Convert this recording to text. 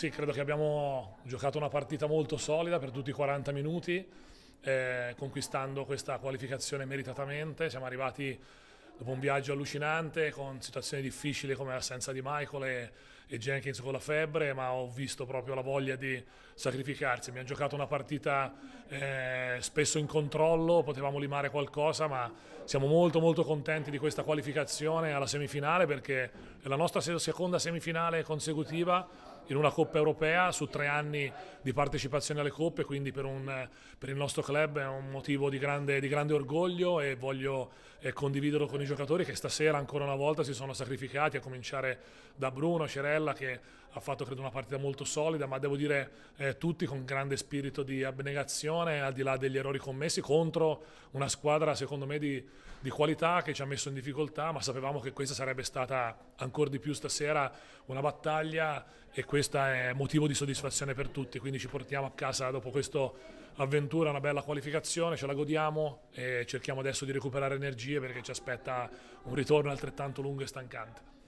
Sì, credo che abbiamo giocato una partita molto solida per tutti i 40 minuti, eh, conquistando questa qualificazione meritatamente. Siamo arrivati dopo un viaggio allucinante, con situazioni difficili come l'assenza di Michael e, e Jenkins con la febbre, ma ho visto proprio la voglia di sacrificarsi. Abbiamo giocato una partita eh, spesso in controllo, potevamo limare qualcosa, ma siamo molto molto contenti di questa qualificazione alla semifinale perché è la nostra seconda semifinale consecutiva in una Coppa Europea su tre anni di partecipazione alle Coppe, quindi per, un, per il nostro club è un motivo di grande, di grande orgoglio e voglio eh, condividerlo con i giocatori che stasera ancora una volta si sono sacrificati, a cominciare da Bruno, Cerella che ha fatto credo una partita molto solida, ma devo dire eh, tutti con grande spirito di abnegazione, al di là degli errori commessi, contro una squadra secondo me di, di qualità che ci ha messo in difficoltà, ma sapevamo che questa sarebbe stata ancora di più stasera una battaglia e questo questo è motivo di soddisfazione per tutti, quindi ci portiamo a casa dopo questa avventura una bella qualificazione, ce la godiamo e cerchiamo adesso di recuperare energie perché ci aspetta un ritorno altrettanto lungo e stancante.